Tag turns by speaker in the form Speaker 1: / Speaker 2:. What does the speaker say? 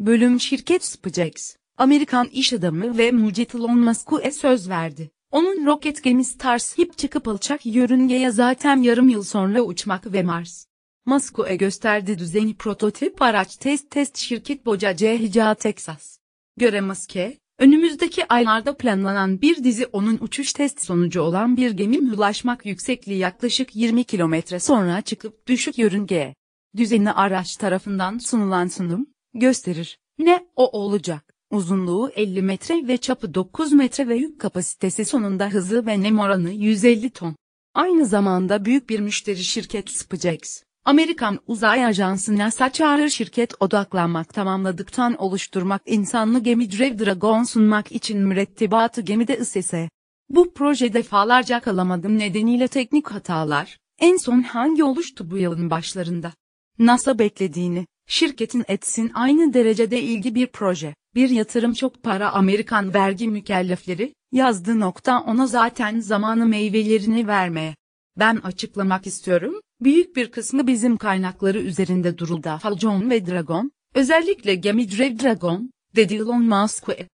Speaker 1: Bölüm şirket SpaceX, Amerikan iş adamı ve mucit Elon Musk'e söz verdi. Onun roket gemi Starship çıkıp alçak yörüngeye zaten yarım yıl sonra uçmak ve Mars. Musk'e gösterdi düzeni prototip araç test test şirket Boca Cehica Texas. Göre Musk'e, önümüzdeki aylarda planlanan bir dizi onun uçuş test sonucu olan bir gemi ulaşmak yüksekliği yaklaşık 20 kilometre sonra çıkıp düşük yörüngeye. Düzenli araç tarafından sunulan sunum, gösterir. Ne o olacak? Uzunluğu 50 metre ve çapı 9 metre ve yük kapasitesi sonunda hızı ve nem oranı 150 ton. Aynı zamanda büyük bir müşteri şirket SpaceX, Amerikan Uzay Ajansı NASA çağrır şirket odaklanmak tamamladıktan oluşturmak insanlı gemi Drev Dragon sunmak için mürettebatı gemide ısese. Bu proje defalarca kalamadım nedeniyle teknik hatalar, en son hangi oluştu bu yılın başlarında? NASA beklediğini, Şirketin etsin aynı derecede ilgi bir proje, bir yatırım çok para Amerikan vergi mükellefleri, yazdı nokta ona zaten zamanı meyvelerini vermeye. Ben açıklamak istiyorum, büyük bir kısmı bizim kaynakları üzerinde duruldu Falcon ve Dragon, özellikle gemi Drev Dragon, dedi Elon Musk'ı.